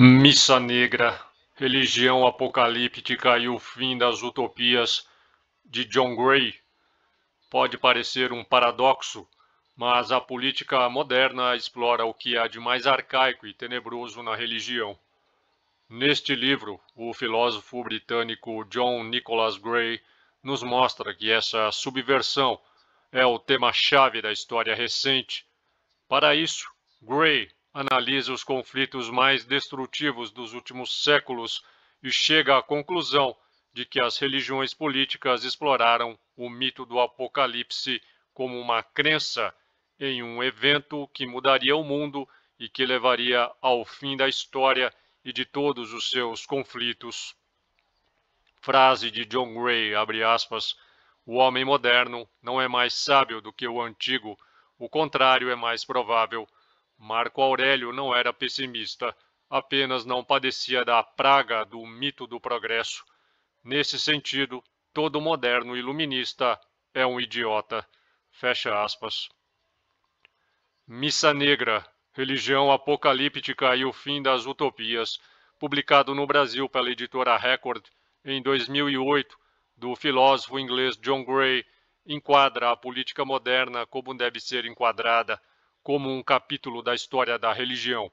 Missa Negra, Religião Apocalíptica e o Fim das Utopias, de John Gray. Pode parecer um paradoxo, mas a política moderna explora o que há de mais arcaico e tenebroso na religião. Neste livro, o filósofo britânico John Nicholas Gray nos mostra que essa subversão é o tema-chave da história recente. Para isso, Gray analisa os conflitos mais destrutivos dos últimos séculos e chega à conclusão de que as religiões políticas exploraram o mito do Apocalipse como uma crença em um evento que mudaria o mundo e que levaria ao fim da história e de todos os seus conflitos. Frase de John Gray, abre aspas, o homem moderno não é mais sábio do que o antigo, o contrário é mais provável, Marco Aurélio não era pessimista, apenas não padecia da praga do mito do progresso. Nesse sentido, todo moderno iluminista é um idiota. Fecha aspas. Missa Negra, Religião Apocalíptica e o Fim das Utopias, publicado no Brasil pela editora Record em 2008, do filósofo inglês John Gray, enquadra a política moderna como deve ser enquadrada – como um capítulo da história da religião.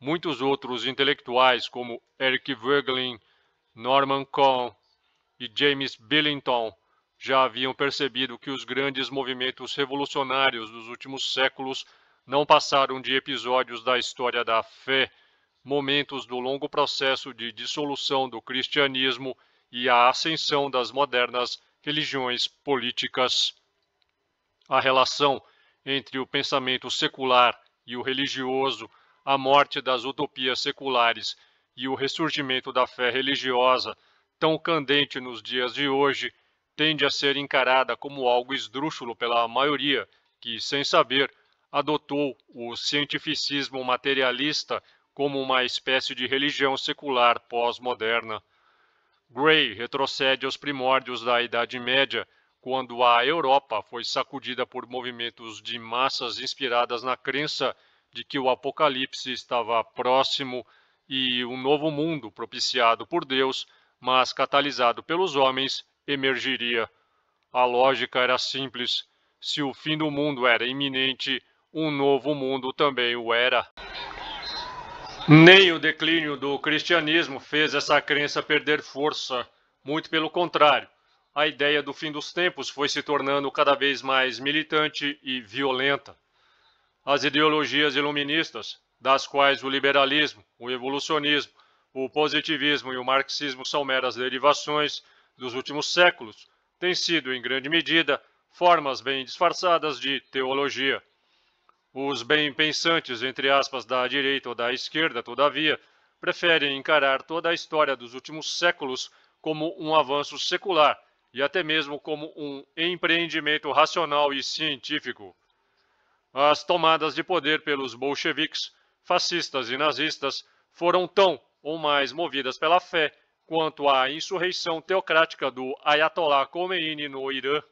Muitos outros intelectuais, como Eric Voegelin, Norman Cohn e James Billington, já haviam percebido que os grandes movimentos revolucionários dos últimos séculos não passaram de episódios da história da fé, momentos do longo processo de dissolução do cristianismo e a ascensão das modernas religiões políticas. A relação entre o pensamento secular e o religioso, a morte das utopias seculares e o ressurgimento da fé religiosa, tão candente nos dias de hoje, tende a ser encarada como algo esdrúxulo pela maioria que, sem saber, adotou o cientificismo materialista como uma espécie de religião secular pós-moderna. Gray retrocede aos primórdios da Idade Média quando a Europa foi sacudida por movimentos de massas inspiradas na crença de que o Apocalipse estava próximo e um novo mundo propiciado por Deus, mas catalisado pelos homens, emergiria. A lógica era simples. Se o fim do mundo era iminente, um novo mundo também o era. Nem o declínio do cristianismo fez essa crença perder força. Muito pelo contrário a ideia do fim dos tempos foi se tornando cada vez mais militante e violenta. As ideologias iluministas, das quais o liberalismo, o evolucionismo, o positivismo e o marxismo são meras derivações dos últimos séculos, têm sido, em grande medida, formas bem disfarçadas de teologia. Os bem-pensantes, entre aspas, da direita ou da esquerda, todavia, preferem encarar toda a história dos últimos séculos como um avanço secular e até mesmo como um empreendimento racional e científico. As tomadas de poder pelos bolcheviques, fascistas e nazistas foram tão ou mais movidas pela fé quanto à insurreição teocrática do Ayatollah Khomeini no Irã.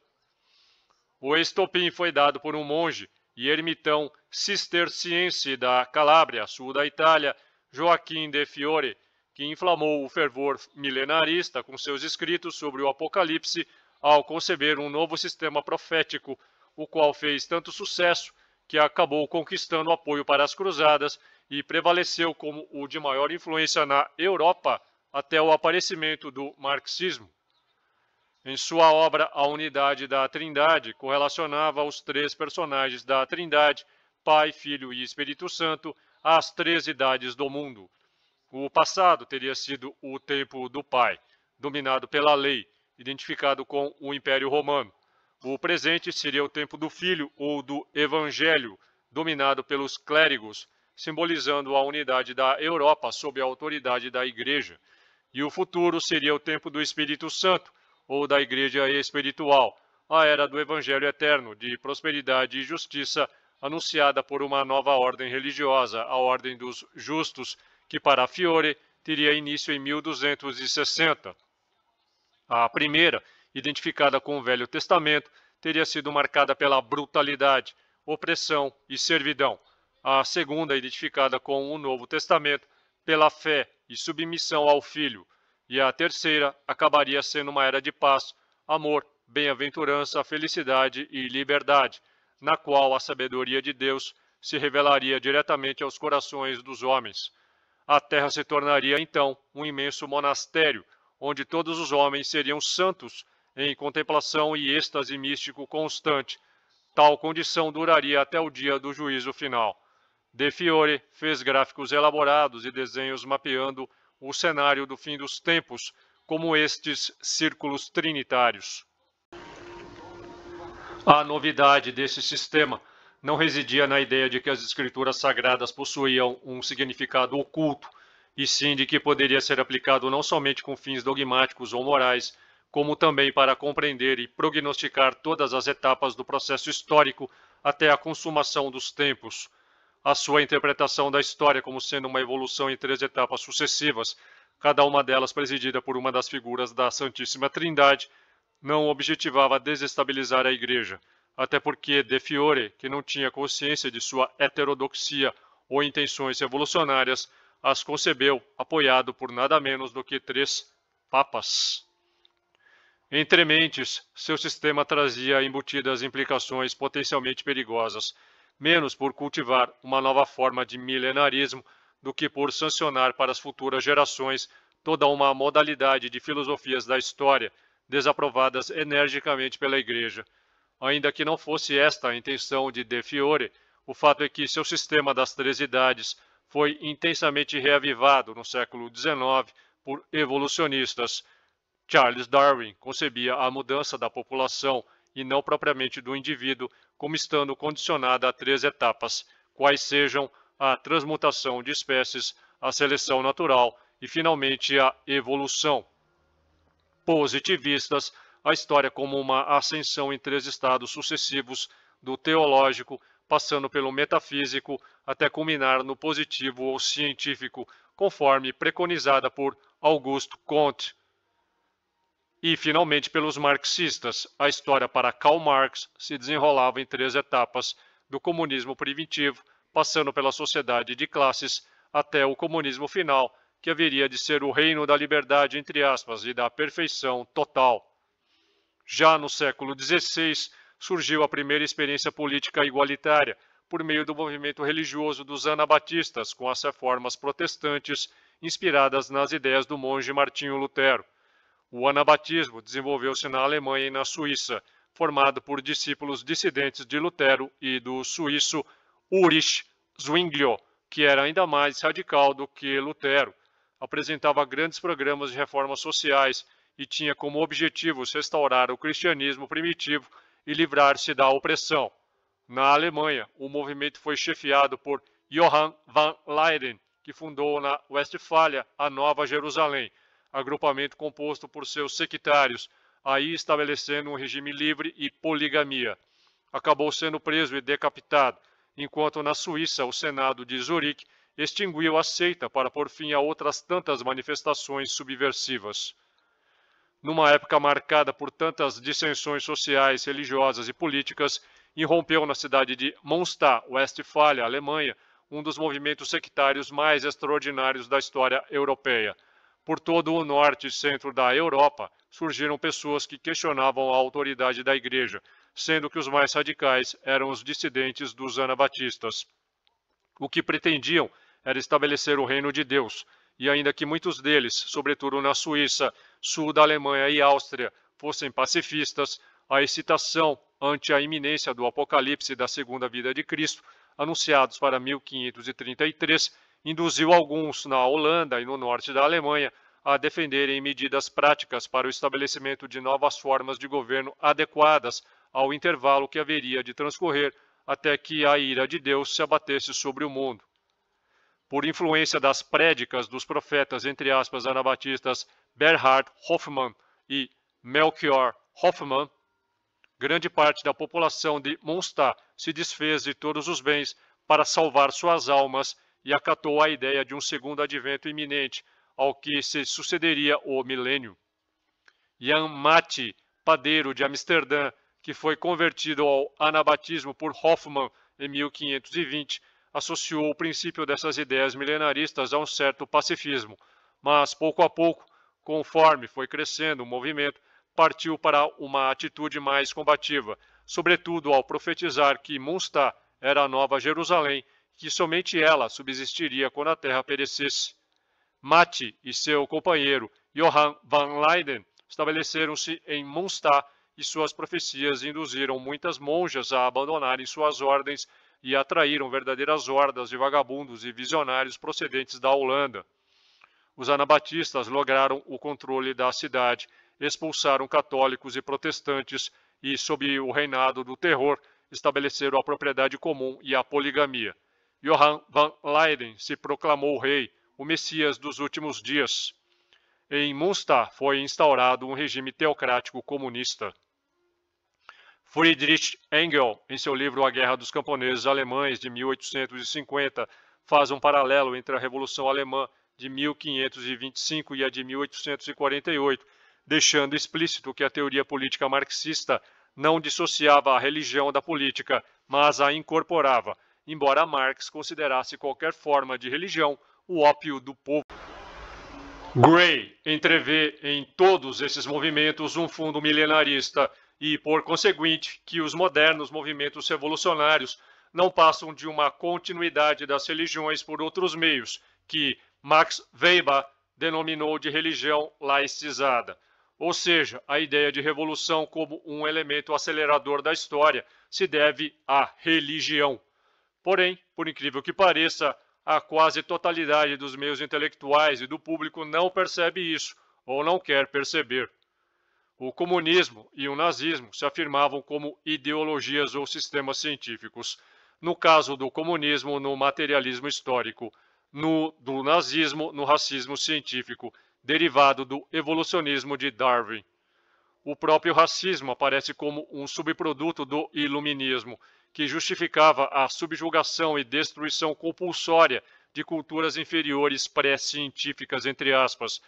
O estopim foi dado por um monge e ermitão cisterciense da Calábria, sul da Itália, Joaquim de Fiore, que inflamou o fervor milenarista com seus escritos sobre o Apocalipse ao conceber um novo sistema profético, o qual fez tanto sucesso que acabou conquistando apoio para as Cruzadas e prevaleceu como o de maior influência na Europa até o aparecimento do marxismo. Em sua obra A Unidade da Trindade, correlacionava os três personagens da Trindade, Pai, Filho e Espírito Santo, às três idades do mundo. O passado teria sido o tempo do Pai, dominado pela lei, identificado com o Império Romano. O presente seria o tempo do Filho ou do Evangelho, dominado pelos clérigos, simbolizando a unidade da Europa sob a autoridade da Igreja. E o futuro seria o tempo do Espírito Santo ou da Igreja espiritual, a era do Evangelho eterno, de prosperidade e justiça, anunciada por uma nova ordem religiosa, a ordem dos justos, que para Fiore teria início em 1260. A primeira, identificada com o Velho Testamento, teria sido marcada pela brutalidade, opressão e servidão. A segunda, identificada com o Novo Testamento, pela fé e submissão ao Filho. E a terceira acabaria sendo uma era de paz, amor, bem-aventurança, felicidade e liberdade, na qual a sabedoria de Deus se revelaria diretamente aos corações dos homens a terra se tornaria então um imenso monastério, onde todos os homens seriam santos em contemplação e êxtase místico constante. Tal condição duraria até o dia do juízo final. De Fiore fez gráficos elaborados e desenhos mapeando o cenário do fim dos tempos, como estes círculos trinitários. A novidade desse sistema não residia na ideia de que as escrituras sagradas possuíam um significado oculto, e sim de que poderia ser aplicado não somente com fins dogmáticos ou morais, como também para compreender e prognosticar todas as etapas do processo histórico até a consumação dos tempos. A sua interpretação da história como sendo uma evolução em três etapas sucessivas, cada uma delas presidida por uma das figuras da Santíssima Trindade, não objetivava desestabilizar a Igreja até porque De Fiore, que não tinha consciência de sua heterodoxia ou intenções revolucionárias, as concebeu, apoiado por nada menos do que três papas. Entre mentes, seu sistema trazia embutidas implicações potencialmente perigosas, menos por cultivar uma nova forma de milenarismo do que por sancionar para as futuras gerações toda uma modalidade de filosofias da história desaprovadas energicamente pela Igreja, ainda que não fosse esta a intenção de De Fiore, o fato é que seu sistema das três idades foi intensamente reavivado no século XIX por evolucionistas. Charles Darwin concebia a mudança da população e não propriamente do indivíduo como estando condicionada a três etapas, quais sejam a transmutação de espécies, a seleção natural e, finalmente, a evolução. Positivistas a história como uma ascensão em três estados sucessivos, do teológico, passando pelo metafísico, até culminar no positivo ou científico, conforme preconizada por Auguste Comte. E, finalmente, pelos marxistas, a história para Karl Marx se desenrolava em três etapas, do comunismo primitivo, passando pela sociedade de classes, até o comunismo final, que haveria de ser o reino da liberdade, entre aspas, e da perfeição total. Já no século XVI, surgiu a primeira experiência política igualitária, por meio do movimento religioso dos anabatistas, com as reformas protestantes inspiradas nas ideias do monge Martinho Lutero. O anabatismo desenvolveu-se na Alemanha e na Suíça, formado por discípulos dissidentes de Lutero e do suíço Ulrich Zwinglio, que era ainda mais radical do que Lutero. Apresentava grandes programas de reformas sociais e tinha como objetivos restaurar o cristianismo primitivo e livrar-se da opressão. Na Alemanha, o movimento foi chefiado por Johann van Leiden, que fundou na Westfália a Nova Jerusalém, agrupamento composto por seus sectários, aí estabelecendo um regime livre e poligamia. Acabou sendo preso e decapitado, enquanto na Suíça o Senado de Zurique extinguiu a seita para pôr fim a outras tantas manifestações subversivas numa época marcada por tantas dissensões sociais, religiosas e políticas, irrompeu na cidade de Mondstadt, Westfália, Alemanha, um dos movimentos sectários mais extraordinários da história europeia. Por todo o norte e centro da Europa surgiram pessoas que questionavam a autoridade da Igreja, sendo que os mais radicais eram os dissidentes dos anabatistas. O que pretendiam era estabelecer o reino de Deus, e ainda que muitos deles, sobretudo na Suíça, sul da Alemanha e Áustria, fossem pacifistas, a excitação ante a iminência do apocalipse da segunda vida de Cristo, anunciados para 1533, induziu alguns na Holanda e no norte da Alemanha a defenderem medidas práticas para o estabelecimento de novas formas de governo adequadas ao intervalo que haveria de transcorrer até que a ira de Deus se abatesse sobre o mundo por influência das prédicas dos profetas, entre aspas, anabatistas Berhard Hoffmann e Melchior Hoffmann, grande parte da população de Munster se desfez de todos os bens para salvar suas almas e acatou a ideia de um segundo advento iminente, ao que se sucederia o milênio. Jan Mati, padeiro de Amsterdã, que foi convertido ao anabatismo por Hoffmann em 1520, associou o princípio dessas ideias milenaristas a um certo pacifismo, mas pouco a pouco, conforme foi crescendo o movimento, partiu para uma atitude mais combativa, sobretudo ao profetizar que Munstá era a nova Jerusalém, que somente ela subsistiria quando a terra perecesse. Matti e seu companheiro Johann van Leyden estabeleceram-se em Munstá e suas profecias induziram muitas monjas a abandonarem suas ordens e atraíram verdadeiras hordas de vagabundos e visionários procedentes da Holanda. Os anabatistas lograram o controle da cidade, expulsaram católicos e protestantes e, sob o reinado do terror, estabeleceram a propriedade comum e a poligamia. Johann van Leyden se proclamou rei, o Messias dos últimos dias. Em Munster foi instaurado um regime teocrático comunista. Friedrich Engel, em seu livro A Guerra dos Camponeses Alemães, de 1850, faz um paralelo entre a Revolução Alemã de 1525 e a de 1848, deixando explícito que a teoria política marxista não dissociava a religião da política, mas a incorporava, embora Marx considerasse qualquer forma de religião o ópio do povo. Gray entrevê em todos esses movimentos um fundo milenarista e, por conseguinte, que os modernos movimentos revolucionários não passam de uma continuidade das religiões por outros meios, que Max Weber denominou de religião laicizada. Ou seja, a ideia de revolução como um elemento acelerador da história se deve à religião. Porém, por incrível que pareça, a quase totalidade dos meios intelectuais e do público não percebe isso, ou não quer perceber. O comunismo e o nazismo se afirmavam como ideologias ou sistemas científicos. No caso do comunismo, no materialismo histórico, no do nazismo, no racismo científico, derivado do evolucionismo de Darwin. O próprio racismo aparece como um subproduto do iluminismo, que justificava a subjugação e destruição compulsória de culturas inferiores pré-científicas, entre aspas,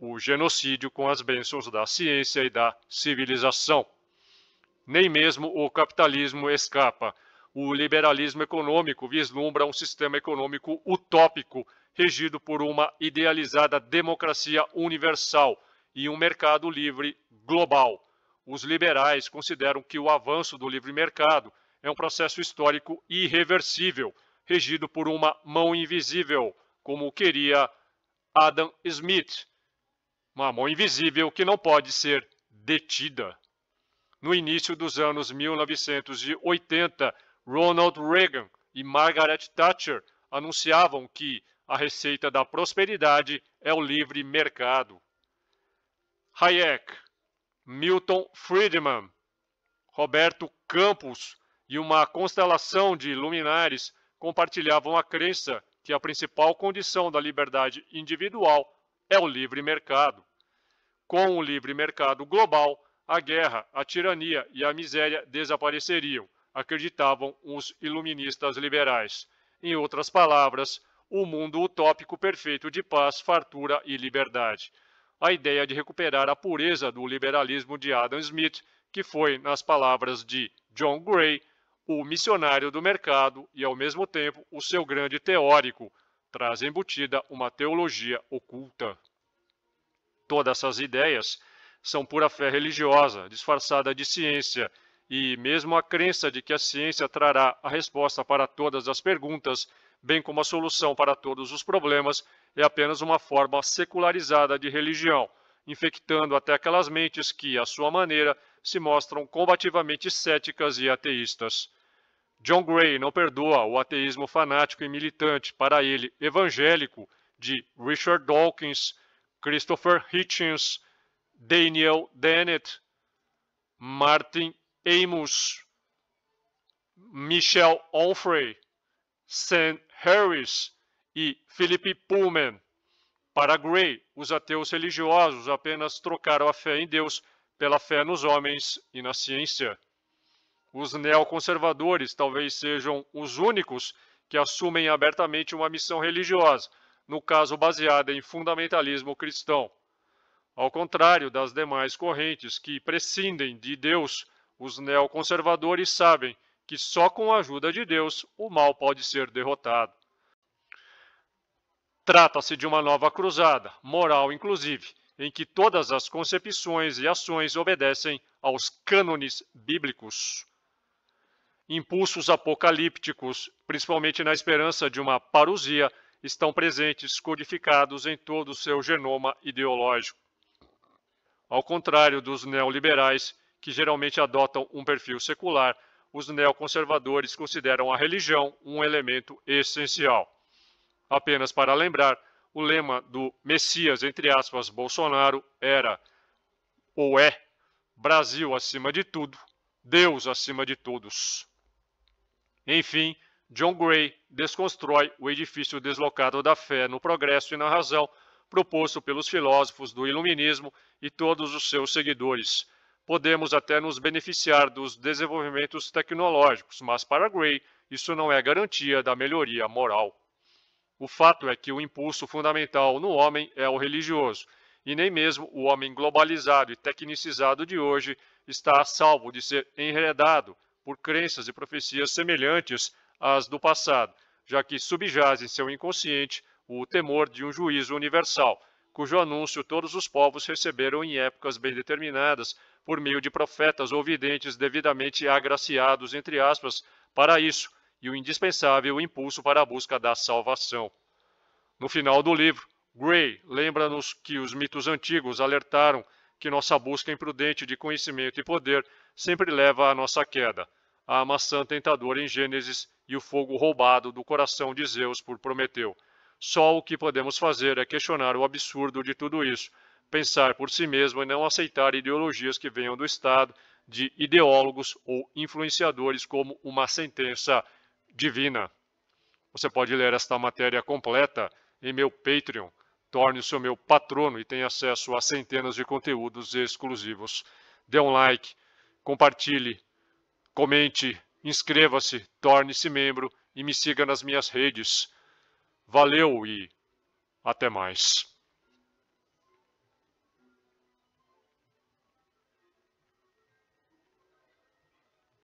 o genocídio com as bênçãos da ciência e da civilização. Nem mesmo o capitalismo escapa. O liberalismo econômico vislumbra um sistema econômico utópico, regido por uma idealizada democracia universal e um mercado livre global. Os liberais consideram que o avanço do livre mercado é um processo histórico irreversível, regido por uma mão invisível, como queria Adam Smith, uma mão invisível que não pode ser detida. No início dos anos 1980, Ronald Reagan e Margaret Thatcher anunciavam que a receita da prosperidade é o livre mercado. Hayek, Milton Friedman, Roberto Campos e uma constelação de luminares compartilhavam a crença que a principal condição da liberdade individual é o livre mercado. Com o livre mercado global, a guerra, a tirania e a miséria desapareceriam, acreditavam os iluministas liberais. Em outras palavras, o mundo utópico perfeito de paz, fartura e liberdade. A ideia de recuperar a pureza do liberalismo de Adam Smith, que foi, nas palavras de John Gray, o missionário do mercado e, ao mesmo tempo, o seu grande teórico, traz embutida uma teologia oculta todas essas ideias são pura fé religiosa, disfarçada de ciência, e mesmo a crença de que a ciência trará a resposta para todas as perguntas, bem como a solução para todos os problemas, é apenas uma forma secularizada de religião, infectando até aquelas mentes que, à sua maneira, se mostram combativamente céticas e ateístas. John Gray não perdoa o ateísmo fanático e militante, para ele evangélico, de Richard Dawkins, Christopher Hitchens, Daniel Dennett, Martin Amos, Michelle Onfray, Sam Harris e Philip Pullman. Para Gray, os ateus religiosos apenas trocaram a fé em Deus pela fé nos homens e na ciência. Os neoconservadores talvez sejam os únicos que assumem abertamente uma missão religiosa, no caso baseada em fundamentalismo cristão. Ao contrário das demais correntes que prescindem de Deus, os neoconservadores sabem que só com a ajuda de Deus o mal pode ser derrotado. Trata-se de uma nova cruzada, moral inclusive, em que todas as concepções e ações obedecem aos cânones bíblicos. Impulsos apocalípticos, principalmente na esperança de uma parousia, estão presentes codificados em todo o seu genoma ideológico. Ao contrário dos neoliberais, que geralmente adotam um perfil secular, os neoconservadores consideram a religião um elemento essencial. Apenas para lembrar, o lema do Messias, entre aspas, Bolsonaro era, ou é, Brasil acima de tudo, Deus acima de todos. Enfim, John Gray desconstrói o edifício deslocado da fé no progresso e na razão proposto pelos filósofos do Iluminismo e todos os seus seguidores. Podemos até nos beneficiar dos desenvolvimentos tecnológicos, mas para Gray isso não é garantia da melhoria moral. O fato é que o impulso fundamental no homem é o religioso, e nem mesmo o homem globalizado e tecnicizado de hoje está a salvo de ser enredado por crenças e profecias semelhantes às do passado, já que subjaz em seu inconsciente o temor de um juízo universal, cujo anúncio todos os povos receberam em épocas bem determinadas, por meio de profetas ou videntes devidamente agraciados, entre aspas, para isso, e o indispensável impulso para a busca da salvação. No final do livro, Gray lembra-nos que os mitos antigos alertaram que nossa busca imprudente de conhecimento e poder sempre leva à nossa queda a maçã tentadora em Gênesis e o fogo roubado do coração de Zeus por Prometeu. Só o que podemos fazer é questionar o absurdo de tudo isso, pensar por si mesmo e não aceitar ideologias que venham do Estado, de ideólogos ou influenciadores como uma sentença divina. Você pode ler esta matéria completa em meu Patreon. Torne-se o meu patrono e tenha acesso a centenas de conteúdos exclusivos. Dê um like, compartilhe, Comente, inscreva-se, torne-se membro e me siga nas minhas redes. Valeu e até mais.